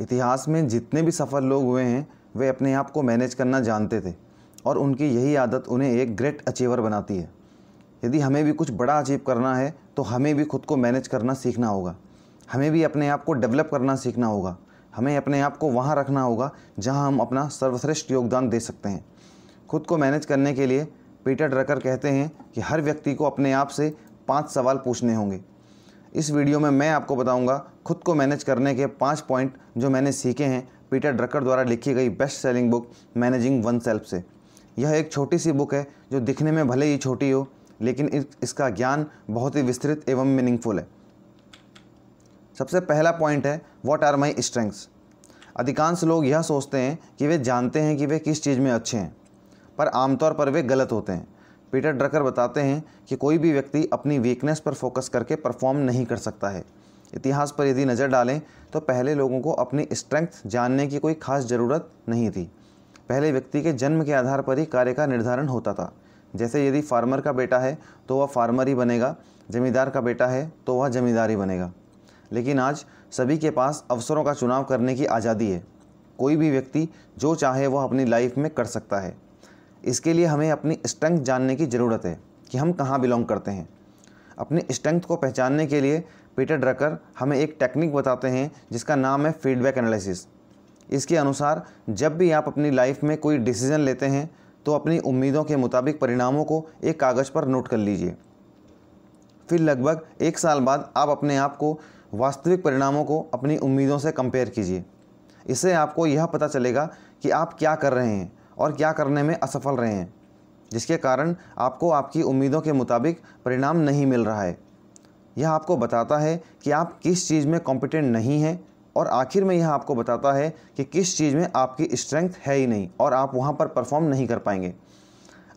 इतिहास में जितने भी सफल लोग हुए हैं वे अपने आप को मैनेज करना जानते थे और उनकी यही आदत उन्हें एक ग्रेट अचीवर बनाती है यदि हमें भी कुछ बड़ा अचीव करना है तो हमें भी खुद को मैनेज करना सीखना होगा हमें भी अपने आप को डेवलप करना सीखना होगा हमें अपने आप को वहाँ रखना होगा जहाँ हम अपना सर्वश्रेष्ठ योगदान दे सकते हैं खुद को मैनेज करने के लिए पीटर ड्रकर कहते हैं कि हर व्यक्ति को अपने आप से पाँच सवाल पूछने होंगे इस वीडियो में मैं आपको बताऊंगा खुद को मैनेज करने के पाँच पॉइंट जो मैंने सीखे हैं पीटर ड्रकर द्वारा लिखी गई best selling book managing oneself से यह एक छोटी सी बुक है जो दिखने में भले ही छोटी हो लेकिन इस, इसका ज्ञान बहुत ही विस्तृत एवं मीनिंगफुल है सबसे पहला पॉइंट है वॉट आर माई स्ट्रेंग्स अधिकांश लोग यह सोचते हैं कि वे जानते हैं कि वे किस चीज़ में अच्छे हैं पर आमतौर पर वे गलत होते हैं पीटर ड्रकर बताते हैं कि कोई भी व्यक्ति अपनी वीकनेस पर फोकस करके परफॉर्म नहीं कर सकता है इतिहास पर यदि नज़र डालें तो पहले लोगों को अपनी स्ट्रेंथ जानने की कोई खास ज़रूरत नहीं थी पहले व्यक्ति के जन्म के आधार पर ही कार्य का निर्धारण होता था जैसे यदि फार्मर का बेटा है तो वह फार्मर ही बनेगा ज़मींदार का बेटा है तो वह ज़मींदार ही बनेगा लेकिन आज सभी के पास अवसरों का चुनाव करने की आज़ादी है कोई भी व्यक्ति जो चाहे वह अपनी लाइफ में कर सकता है इसके लिए हमें अपनी स्ट्रेंथ जानने की ज़रूरत है कि हम कहाँ बिलोंग करते हैं अपने स्ट्रेंथ को पहचानने के लिए पीटर ड्रकर हमें एक टेक्निक बताते हैं जिसका नाम है फीडबैक एनालिसिस इसके अनुसार जब भी आप अपनी लाइफ में कोई डिसीज़न लेते हैं तो अपनी उम्मीदों के मुताबिक परिणामों को एक कागज़ पर नोट कर लीजिए फिर लगभग एक साल बाद आप अपने आप को वास्तविक परिणामों को अपनी उम्मीदों से कंपेयर कीजिए इससे आपको यह पता चलेगा कि आप क्या कर रहे हैं और क्या करने में असफल रहे हैं जिसके कारण आपको आपकी उम्मीदों के मुताबिक परिणाम नहीं मिल रहा है यह आपको बताता है कि आप किस चीज़ में कॉम्पिटेंट नहीं हैं और आखिर में यह आपको बताता है कि किस चीज़ में आपकी स्ट्रेंथ है ही नहीं और आप वहाँ पर परफॉर्म नहीं कर पाएंगे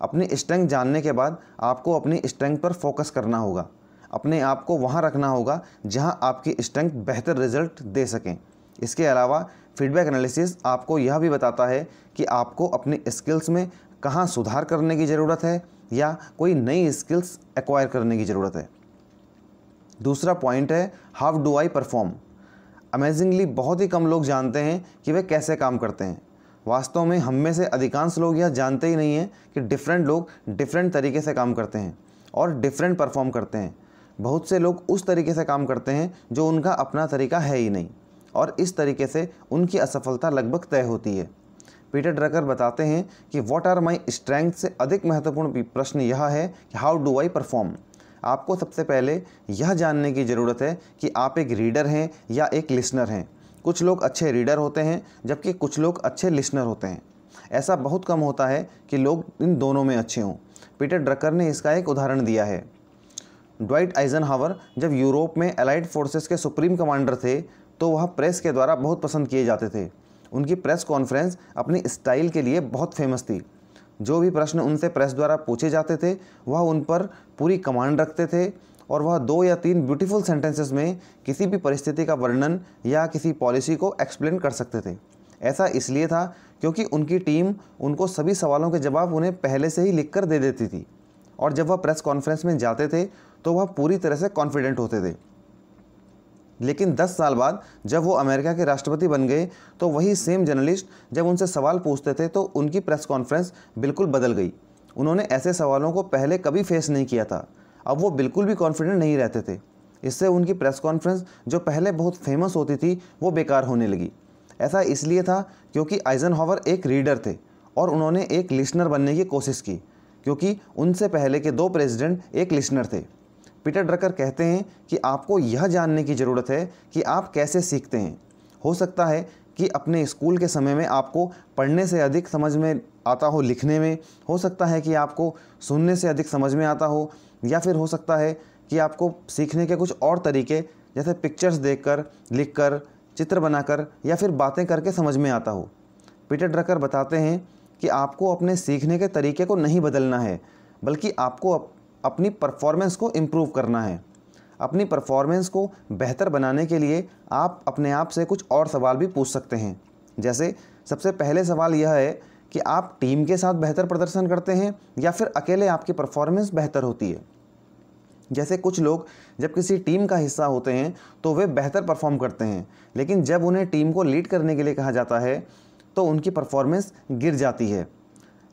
अपनी स्ट्रेंथ जानने के बाद आपको अपनी स्ट्रेंथ पर फोकस करना होगा अपने आप को वहाँ रखना होगा जहाँ आपकी स्ट्रेंथ बेहतर रिजल्ट दे सकें इसके अलावा फीडबैक एनालिसिस आपको यह भी बताता है कि आपको अपने स्किल्स में कहाँ सुधार करने की ज़रूरत है या कोई नई स्किल्स एक्वायर करने की ज़रूरत है दूसरा पॉइंट है how do I perform amazingly बहुत ही कम लोग जानते हैं कि वे कैसे काम करते हैं वास्तव में हम में से अधिकांश लोग यह जानते ही नहीं हैं कि डिफरेंट लोग डिफरेंट तरीके से काम करते हैं और डिफरेंट परफॉर्म करते हैं बहुत से लोग उस तरीके से काम करते हैं जो उनका अपना तरीका है ही नहीं और इस तरीके से उनकी असफलता लगभग तय होती है पीटर ड्रकर बताते हैं कि वॉट आर माई स्ट्रेंथ से अधिक महत्वपूर्ण प्रश्न यह है कि हाउ डू आई परफॉर्म आपको सबसे पहले यह जानने की ज़रूरत है कि आप एक रीडर हैं या एक लिसनर हैं कुछ लोग अच्छे रीडर होते हैं जबकि कुछ लोग अच्छे लिसनर होते हैं ऐसा बहुत कम होता है कि लोग इन दोनों में अच्छे हों पीटर ड्रकर ने इसका एक उदाहरण दिया है ड्वाइट आइजन जब यूरोप में अलाइड फोर्सेस के सुप्रीम कमांडर थे तो वह प्रेस के द्वारा बहुत पसंद किए जाते थे उनकी प्रेस कॉन्फ्रेंस अपनी स्टाइल के लिए बहुत फेमस थी जो भी प्रश्न उनसे प्रेस द्वारा पूछे जाते थे वह उन पर पूरी कमांड रखते थे और वह दो या तीन ब्यूटीफुल सेंटेंसेस में किसी भी परिस्थिति का वर्णन या किसी पॉलिसी को एक्सप्लेन कर सकते थे ऐसा इसलिए था क्योंकि उनकी टीम उनको सभी सवालों के जवाब उन्हें पहले से ही लिख कर दे देती थी और जब वह प्रेस कॉन्फ्रेंस में जाते थे तो वह पूरी तरह से कॉन्फिडेंट होते थे लेकिन 10 साल बाद जब वो अमेरिका के राष्ट्रपति बन गए तो वही सेम जर्नलिस्ट जब उनसे सवाल पूछते थे तो उनकी प्रेस कॉन्फ्रेंस बिल्कुल बदल गई उन्होंने ऐसे सवालों को पहले कभी फेस नहीं किया था अब वो बिल्कुल भी कॉन्फिडेंट नहीं रहते थे इससे उनकी प्रेस कॉन्फ्रेंस जो पहले बहुत फेमस होती थी वो बेकार होने लगी ऐसा इसलिए था क्योंकि आइजन एक रीडर थे और उन्होंने एक लिसनर बनने की कोशिश की क्योंकि उनसे पहले के दो प्रेसिडेंट एक लिसनर थे पीटर ड्रकर कहते हैं कि आपको यह जानने की ज़रूरत है कि आप कैसे सीखते हैं हो सकता है कि अपने स्कूल के समय में आपको पढ़ने से अधिक समझ में आता हो लिखने में हो सकता है कि आपको सुनने से अधिक समझ में आता हो या फिर हो सकता है कि आपको सीखने के कुछ और तरीके जैसे पिक्चर्स देखकर लिखकर चित्र बनाकर या फिर बातें करके समझ में आता हो पीटर ड्रकर बताते हैं कि आपको अपने सीखने के तरीके को नहीं बदलना है बल्कि आपको अपनी परफॉर्मेंस को इम्प्रूव करना है अपनी परफॉर्मेंस को बेहतर बनाने के लिए आप अपने आप से कुछ और सवाल भी पूछ सकते हैं जैसे सबसे पहले सवाल यह है कि आप टीम के साथ बेहतर प्रदर्शन करते हैं या फिर अकेले आपकी परफॉर्मेंस बेहतर होती है जैसे कुछ लोग जब किसी टीम का हिस्सा होते हैं तो वे बेहतर परफॉर्म करते हैं लेकिन जब उन्हें टीम को लीड करने के लिए कहा जाता है तो उनकी परफॉर्मेंस गिर जाती है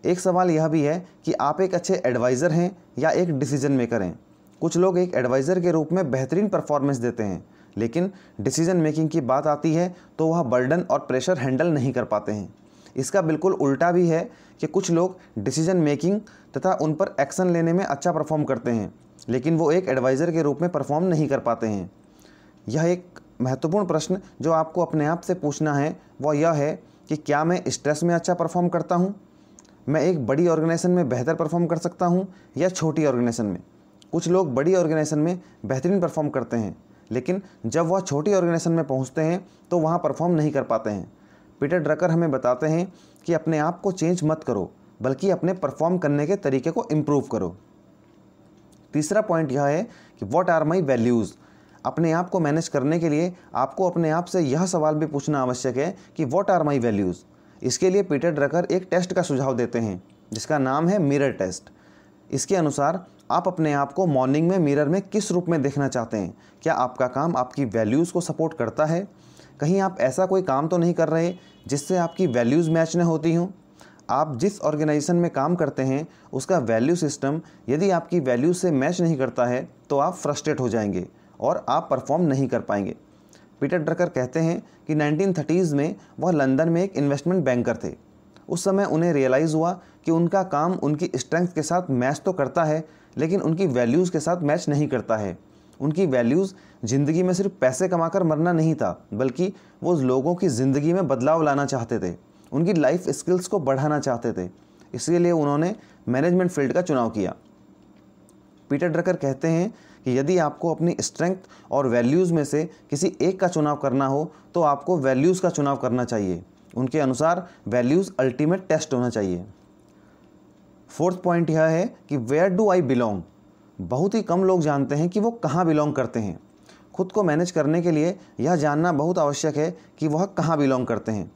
एक सवाल यह भी है कि आप एक अच्छे एडवाइज़र हैं या एक डिसीजन मेकर हैं कुछ लोग एक एडवाइज़र के रूप में बेहतरीन परफॉर्मेंस देते हैं लेकिन डिसीजन मेकिंग की बात आती है तो वह बर्डन और प्रेशर हैंडल नहीं कर पाते हैं इसका बिल्कुल उल्टा भी है कि कुछ लोग डिसीजन मेकिंग तथा उन पर एक्शन लेने में अच्छा परफॉर्म करते हैं लेकिन वो एक एडवाइज़र के रूप में परफॉर्म नहीं कर पाते हैं यह एक महत्वपूर्ण प्रश्न जो आपको अपने आप से पूछना है वह यह है कि क्या मैं स्ट्रेस में अच्छा परफॉर्म करता हूँ मैं एक बड़ी ऑर्गेनाइजेशन में बेहतर परफॉर्म कर सकता हूँ या छोटी ऑर्गेनाइजेशन में कुछ लोग बड़ी ऑर्गेनाइजेशन में बेहतरीन परफॉर्म करते हैं लेकिन जब वह छोटी ऑर्गेनाइजेशन में पहुँचते हैं तो वहाँ परफॉर्म नहीं कर पाते हैं पीटर ड्रकर हमें बताते हैं कि अपने आप को चेंज मत करो बल्कि अपने परफॉर्म करने के तरीके को इम्प्रूव करो तीसरा पॉइंट यह है कि वॉट आर माई वैल्यूज़ अपने आप को मैनेज करने के लिए आपको अपने आप से यह सवाल भी पूछना आवश्यक है कि वॉट आर माई वैल्यूज़ इसके लिए पीटर ड्रकर एक टेस्ट का सुझाव देते हैं जिसका नाम है मिरर टेस्ट इसके अनुसार आप अपने आप को मॉर्निंग में मिरर में किस रूप में देखना चाहते हैं क्या आपका काम आपकी वैल्यूज़ को सपोर्ट करता है कहीं आप ऐसा कोई काम तो नहीं कर रहे जिससे आपकी वैल्यूज़ मैच न होती हों आप जिस ऑर्गेनाइजेशन में काम करते हैं उसका वैल्यू सिस्टम यदि आपकी वैल्यू से मैच नहीं करता है तो आप फ्रस्ट्रेट हो जाएंगे और आप परफॉर्म नहीं कर पाएंगे पीटर ड्रकर कहते हैं कि नाइनटीन में वह लंदन में एक इन्वेस्टमेंट बैंकर थे उस समय उन्हें रियलाइज़ हुआ कि उनका काम उनकी स्ट्रेंथ के साथ मैच तो करता है लेकिन उनकी वैल्यूज़ के साथ मैच नहीं करता है उनकी वैल्यूज़ ज़िंदगी में सिर्फ पैसे कमाकर मरना नहीं था बल्कि वो लोगों की ज़िंदगी में बदलाव लाना चाहते थे उनकी लाइफ स्किल्स को बढ़ाना चाहते थे इसीलिए उन्होंने मैनेजमेंट फील्ड का चुनाव किया पीटर ड्रकर कहते हैं कि यदि आपको अपनी स्ट्रेंथ और वैल्यूज़ में से किसी एक का चुनाव करना हो तो आपको वैल्यूज़ का चुनाव करना चाहिए उनके अनुसार वैल्यूज़ अल्टीमेट टेस्ट होना चाहिए फोर्थ पॉइंट यह है कि वेयर डू आई बिलोंग बहुत ही कम लोग जानते हैं कि वो कहाँ बिलोंग करते हैं खुद को मैनेज करने के लिए यह जानना बहुत आवश्यक है कि वह कहाँ बिलोंग करते हैं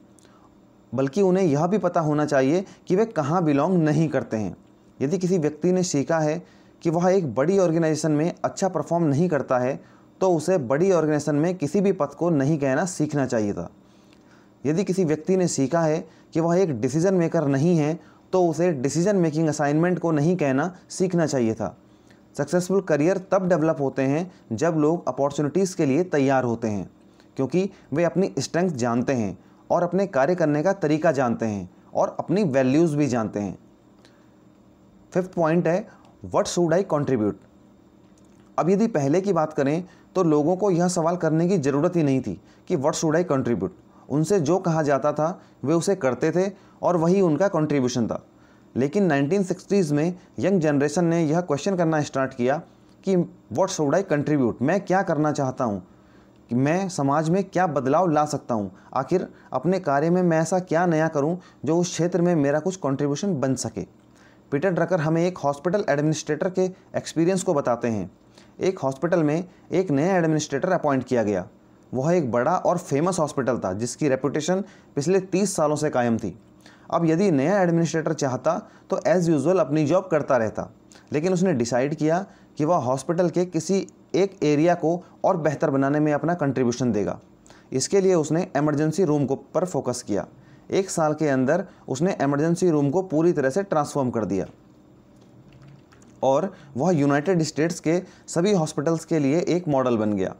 बल्कि उन्हें यह भी पता होना चाहिए कि वे कहाँ बिलोंग नहीं करते हैं यदि किसी व्यक्ति ने सीखा है कि वह एक बड़ी ऑर्गेनाइजेशन में अच्छा परफॉर्म नहीं करता है तो उसे बड़ी ऑर्गेनाइजेशन में किसी भी पद को नहीं कहना सीखना चाहिए था यदि किसी व्यक्ति ने सीखा है कि वह एक डिसीजन मेकर नहीं है तो उसे डिसीजन मेकिंग असाइनमेंट को नहीं कहना सीखना चाहिए था सक्सेसफुल करियर तब डेवलप होते हैं जब लोग अपॉर्चुनिटीज़ के लिए तैयार होते हैं क्योंकि वे अपनी स्ट्रेंथ जानते हैं और अपने कार्य करने का तरीका जानते हैं और अपनी वैल्यूज़ भी जानते हैं फिफ्थ पॉइंट है वट शुड आई कॉन्ट्रीब्यूट अब यदि पहले की बात करें तो लोगों को यह सवाल करने की ज़रूरत ही नहीं थी कि वट शुड आई कॉन्ट्रीब्यूट उनसे जो कहा जाता था वे उसे करते थे और वही उनका कंट्रीब्यूशन था लेकिन 1960s में यंग जनरेशन ने यह क्वेश्चन करना स्टार्ट किया कि व्हाट शुड आई कंट्रीब्यूट मैं क्या करना चाहता हूँ कि मैं समाज में क्या बदलाव ला सकता हूँ आखिर अपने कार्य में मैं ऐसा क्या नया करूँ जो उस क्षेत्र में मेरा कुछ कंट्रीब्यूशन बन सके पीटर ड्रकर हमें एक हॉस्पिटल एडमिनिस्ट्रेटर के एक्सपीरियंस को बताते हैं एक हॉस्पिटल में एक नया एडमिनिस्ट्रेटर अपॉइंट किया गया वह एक बड़ा और फेमस हॉस्पिटल था जिसकी रेपुटेशन पिछले तीस सालों से कायम थी अब यदि नया एडमिनिस्ट्रेटर चाहता तो एज़ यूज़ुअल अपनी जॉब करता रहता लेकिन उसने डिसाइड किया कि वह हॉस्पिटल के किसी एक एरिया को और बेहतर बनाने में अपना कंट्रीब्यूशन देगा इसके लिए उसने एमरजेंसी रूम को पर फोकस किया एक साल के अंदर उसने एमरजेंसी रूम को पूरी तरह से ट्रांसफॉर्म कर दिया और वह यूनाइटेड स्टेट्स के सभी हॉस्पिटल्स के लिए एक मॉडल बन गया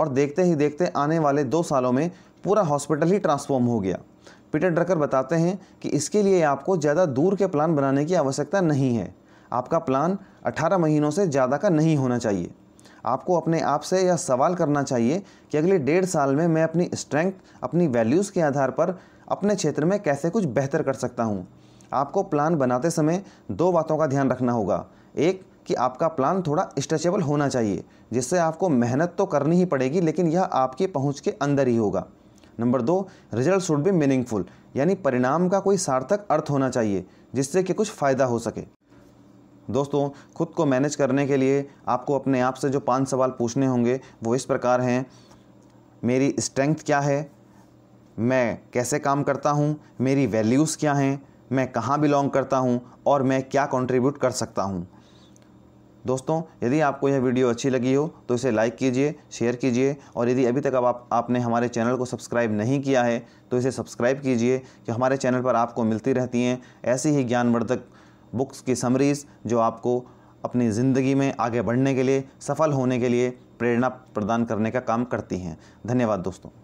और देखते ही देखते आने वाले दो सालों में पूरा हॉस्पिटल ही ट्रांसफॉर्म हो गया पीटर ड्रकर बताते हैं कि इसके लिए आपको ज़्यादा दूर के प्लान बनाने की आवश्यकता नहीं है आपका प्लान 18 महीनों से ज़्यादा का नहीं होना चाहिए आपको अपने आप से यह सवाल करना चाहिए कि अगले डेढ़ साल में मैं अपनी स्ट्रेंथ अपनी वैल्यूज़ के आधार पर अपने क्षेत्र में कैसे कुछ बेहतर कर सकता हूँ आपको प्लान बनाते समय दो बातों का ध्यान रखना होगा एक कि आपका प्लान थोड़ा स्ट्रेचेबल होना चाहिए जिससे आपको मेहनत तो करनी ही पड़ेगी लेकिन यह आपकी पहुँच के अंदर ही होगा नंबर दो रिजल्ट शुड बी मीनिंगफुल यानी परिणाम का कोई सार्थक अर्थ होना चाहिए जिससे कि कुछ फ़ायदा हो सके दोस्तों खुद को मैनेज करने के लिए आपको अपने आप से जो पांच सवाल पूछने होंगे वो इस प्रकार हैं मेरी स्ट्रेंथ क्या है मैं कैसे काम करता हूँ मेरी वैल्यूज़ क्या हैं मैं कहाँ बिलोंग करता हूँ और मैं क्या कंट्रीब्यूट कर सकता हूँ दोस्तों यदि आपको यह वीडियो अच्छी लगी हो तो इसे लाइक कीजिए शेयर कीजिए और यदि अभी तक आप आपने हमारे चैनल को सब्सक्राइब नहीं किया है तो इसे सब्सक्राइब कीजिए कि हमारे चैनल पर आपको मिलती रहती हैं ऐसी ही ज्ञानवर्धक बुक्स की समरीज़ जो आपको अपनी ज़िंदगी में आगे बढ़ने के लिए सफल होने के लिए प्रेरणा प्रदान करने का काम करती हैं धन्यवाद दोस्तों